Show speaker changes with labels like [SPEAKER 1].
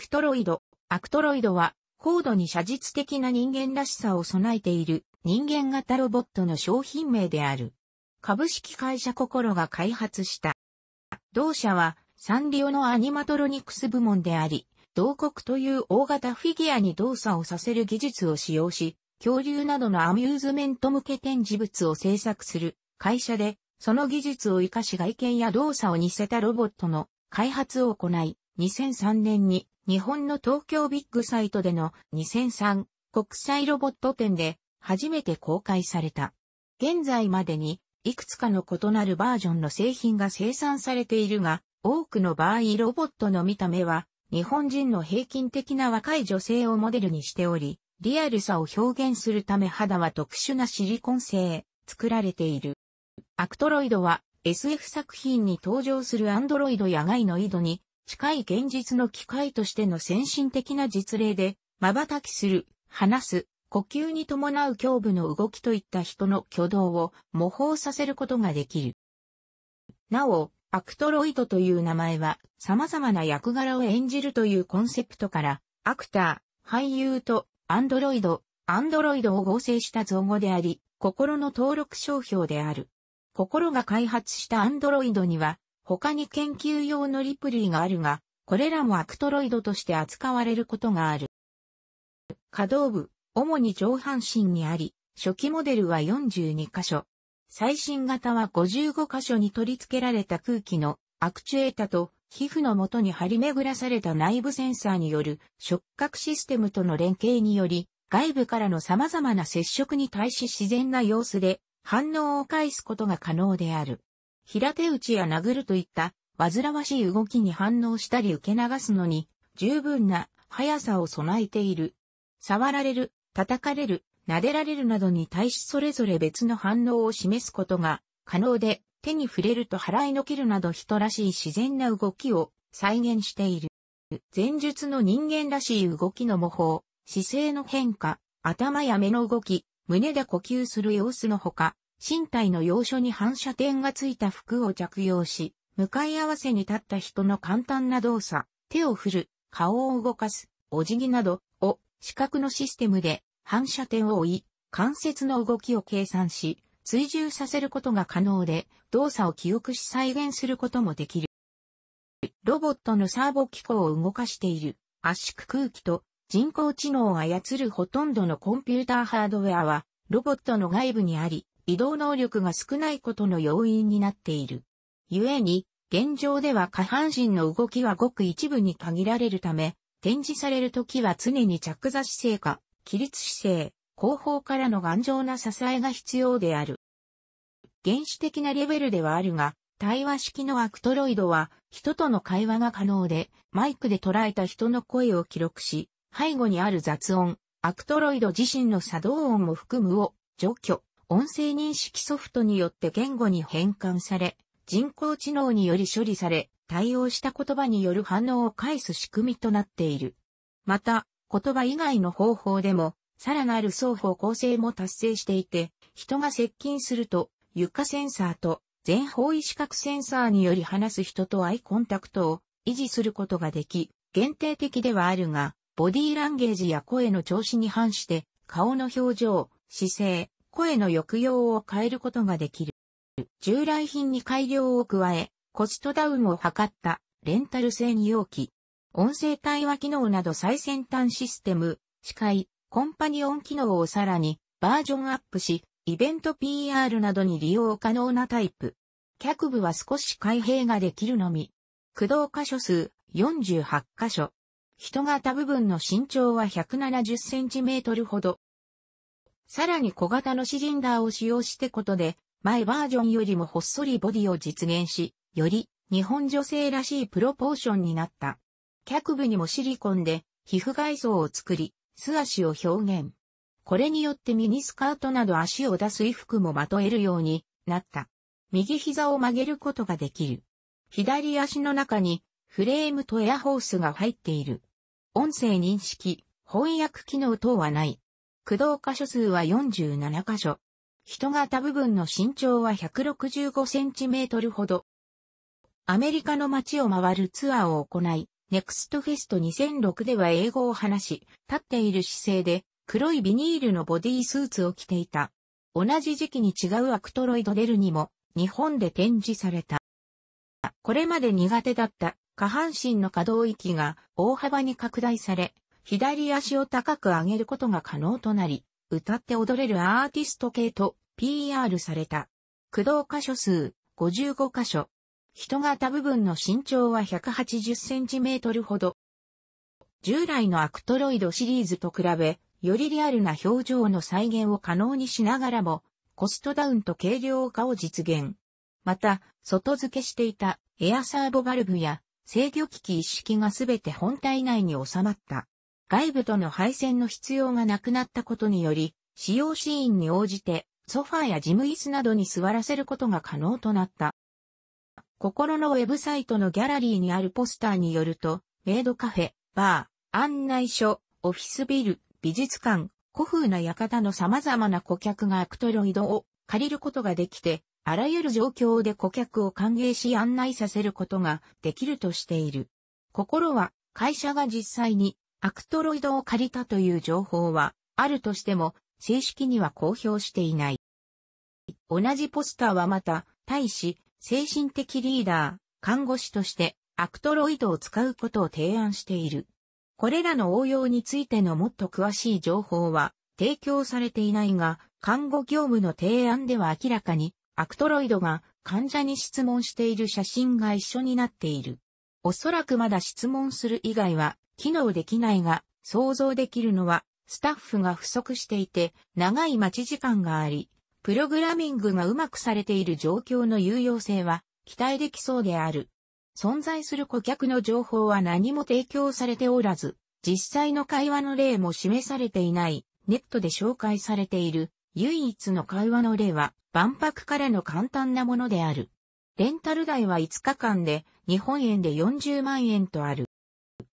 [SPEAKER 1] クトロイド。アクトロイドは、高度に写実的な人間らしさを備えている人間型ロボットの商品名である。株式会社心が開発した。同社はサンリオのアニマトロニクス部門であり、同国という大型フィギュアに動作をさせる技術を使用し、恐竜などのアミューズメント向け展示物を制作する会社で、その技術を活かし外見や動作を似せたロボットの開発を行い、2003年に日本の東京ビッグサイトでの2003国際ロボット展で初めて公開された。現在までにいくつかの異なるバージョンの製品が生産されているが、多くの場合ロボットの見た目は日本人の平均的な若い女性をモデルにしており、リアルさを表現するため肌は特殊なシリコン製、作られている。アクトロイドは SF 作品に登場するアンドロイドや外の井戸に近い現実の機械としての先進的な実例で、瞬きする、話す、呼吸に伴う胸部の動きといった人の挙動を模倣させることができる。なお、アクトロイドという名前は様々な役柄を演じるというコンセプトから、アクター、俳優とアンドロイド、アンドロイドを合成した造語であり、心の登録商標である。心が開発したアンドロイドには、他に研究用のリプーがあるが、これらもアクトロイドとして扱われることがある。可動部、主に上半身にあり、初期モデルは42箇所。最新型は55箇所に取り付けられた空気のアクチュエータと皮膚の元に張り巡らされた内部センサーによる触覚システムとの連携により、外部からの様々な接触に対し自然な様子で反応を返すことが可能である。平手打ちや殴るといった煩わしい動きに反応したり受け流すのに十分な速さを備えている。触られる、叩かれる、撫でられるなどに対しそれぞれ別の反応を示すことが可能で手に触れると払いのけるなど人らしい自然な動きを再現している。前述の人間らしい動きの模倣、姿勢の変化、頭や目の動き、胸で呼吸する様子のほか、身体の要所に反射点がついた服を着用し、向かい合わせに立った人の簡単な動作、手を振る、顔を動かす、お辞儀などを視覚のシステムで反射点を追い、関節の動きを計算し、追従させることが可能で、動作を記憶し再現することもできる。ロボットのサーボ機構を動かしている圧縮空気と人工知能を操るほとんどのコンピューターハードウェアはロボットの外部にあり、移動能力が少ないことの要因になっている。故に、現状では下半身の動きはごく一部に限られるため、展示されるときは常に着座姿勢か、起立姿勢、後方からの頑丈な支えが必要である。原始的なレベルではあるが、対話式のアクトロイドは、人との会話が可能で、マイクで捉えた人の声を記録し、背後にある雑音、アクトロイド自身の作動音も含むを除去。音声認識ソフトによって言語に変換され、人工知能により処理され、対応した言葉による反応を返す仕組みとなっている。また、言葉以外の方法でも、さらなる双方向性も達成していて、人が接近すると、床センサーと全方位視覚センサーにより話す人とアイコンタクトを維持することができ、限定的ではあるが、ボディーランゲージや声の調子に反して、顔の表情、姿勢、声の抑揚を変えることができる。従来品に改良を加え、コストダウンを図ったレンタル専用機。音声対話機能など最先端システム、視界、コンパニオン機能をさらにバージョンアップし、イベント PR などに利用可能なタイプ。脚部は少し開閉ができるのみ。駆動箇所数48箇所。人型部分の身長は170センチメートルほど。さらに小型のシリンダーを使用してことで、前バージョンよりもほっそりボディを実現し、より日本女性らしいプロポーションになった。脚部にもシリコンで皮膚外装を作り、素足を表現。これによってミニスカートなど足を出す衣服もまとえるようになった。右膝を曲げることができる。左足の中にフレームとエアホースが入っている。音声認識、翻訳機能等はない。駆動箇所数は47箇所。人型部分の身長は165センチメートルほど。アメリカの街を回るツアーを行い、ネクストフェスト2006では英語を話し、立っている姿勢で黒いビニールのボディースーツを着ていた。同じ時期に違うアクトロイドデルにも日本で展示された。これまで苦手だった下半身の可動域が大幅に拡大され、左足を高く上げることが可能となり、歌って踊れるアーティスト系と PR された。駆動箇所数55箇所。人型部分の身長は 180cm ほど。従来のアクトロイドシリーズと比べ、よりリアルな表情の再現を可能にしながらも、コストダウンと軽量化を実現。また、外付けしていたエアサーボバルブや制御機器一式がすべて本体内に収まった。外部との配線の必要がなくなったことにより、使用シーンに応じて、ソファーや事務椅子などに座らせることが可能となった。心のウェブサイトのギャラリーにあるポスターによると、メイドカフェ、バー、案内所、オフィスビル、美術館、古風な館の様々な顧客がアクトロイドを借りることができて、あらゆる状況で顧客を歓迎し案内させることができるとしている。心は会社が実際にアクトロイドを借りたという情報は、あるとしても、正式には公表していない。同じポスターはまた、大使、精神的リーダー、看護師として、アクトロイドを使うことを提案している。これらの応用についてのもっと詳しい情報は、提供されていないが、看護業務の提案では明らかに、アクトロイドが患者に質問している写真が一緒になっている。おそらくまだ質問する以外は機能できないが、想像できるのは、スタッフが不足していて、長い待ち時間があり、プログラミングがうまくされている状況の有用性は期待できそうである。存在する顧客の情報は何も提供されておらず、実際の会話の例も示されていない、ネットで紹介されている唯一の会話の例は万博からの簡単なものである。レンタル代は5日間で日本円で40万円とある。